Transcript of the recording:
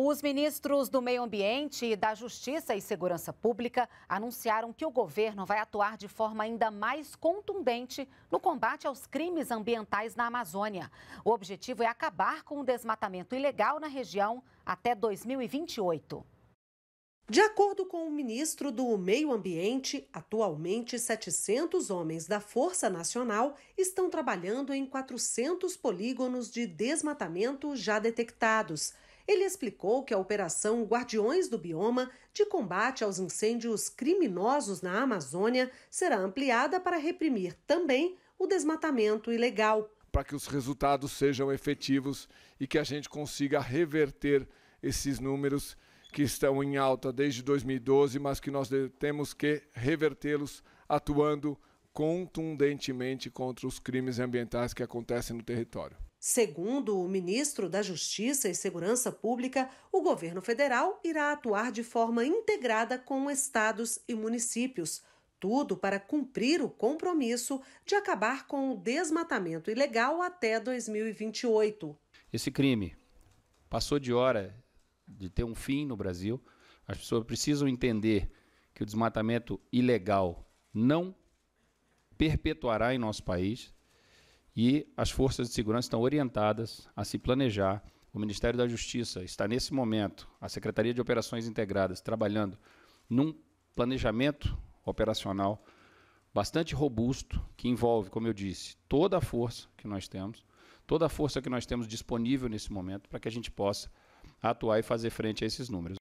Os ministros do Meio Ambiente e da Justiça e Segurança Pública anunciaram que o governo vai atuar de forma ainda mais contundente no combate aos crimes ambientais na Amazônia. O objetivo é acabar com o desmatamento ilegal na região até 2028. De acordo com o ministro do Meio Ambiente, atualmente 700 homens da Força Nacional estão trabalhando em 400 polígonos de desmatamento já detectados. Ele explicou que a Operação Guardiões do Bioma, de combate aos incêndios criminosos na Amazônia, será ampliada para reprimir também o desmatamento ilegal. Para que os resultados sejam efetivos e que a gente consiga reverter esses números que estão em alta desde 2012, mas que nós temos que revertê-los atuando contundentemente contra os crimes ambientais que acontecem no território. Segundo o ministro da Justiça e Segurança Pública, o governo federal irá atuar de forma integrada com estados e municípios, tudo para cumprir o compromisso de acabar com o desmatamento ilegal até 2028. Esse crime passou de hora de ter um fim no Brasil. As pessoas precisam entender que o desmatamento ilegal não perpetuará em nosso país e as forças de segurança estão orientadas a se planejar. O Ministério da Justiça está, nesse momento, a Secretaria de Operações Integradas, trabalhando num planejamento operacional bastante robusto, que envolve, como eu disse, toda a força que nós temos, toda a força que nós temos disponível nesse momento, para que a gente possa atuar e fazer frente a esses números.